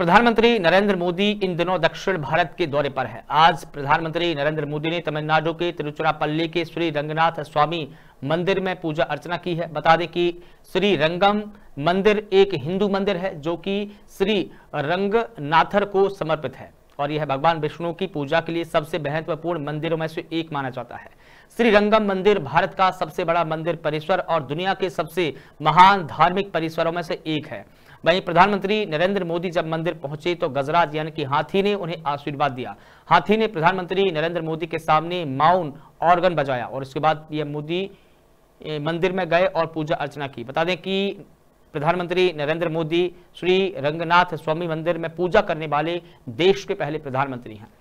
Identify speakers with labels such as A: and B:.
A: प्रधानमंत्री नरेंद्र मोदी इन दिनों दक्षिण भारत के दौरे पर हैं। आज प्रधानमंत्री नरेंद्र मोदी ने तमिलनाडु के तिरुचिरापल्ली के श्री रंगनाथ स्वामी मंदिर में पूजा अर्चना की है बता दें कि श्री रंगम मंदिर एक हिंदू मंदिर है जो कि श्री रंगनाथर को समर्पित है और यह भगवान विष्णु की पूजा के लिए सबसे महत्वपूर्ण मंदिरों में से एक माना जाता है श्री रंगम मंदिर भारत का सबसे बड़ा मंदिर परिसर और दुनिया के सबसे महान धार्मिक परिसरों में से एक है वहीं प्रधानमंत्री नरेंद्र मोदी जब मंदिर पहुंचे तो गजराज यानी कि हाथी ने उन्हें आशीर्वाद दिया हाथी ने प्रधानमंत्री नरेंद्र मोदी के सामने माउन ऑर्गन बजाया और इसके बाद पीएम मोदी मंदिर में गए और पूजा अर्चना की बता दें कि प्रधानमंत्री नरेंद्र मोदी श्री रंगनाथ स्वामी मंदिर में पूजा करने वाले देश के पहले प्रधानमंत्री हैं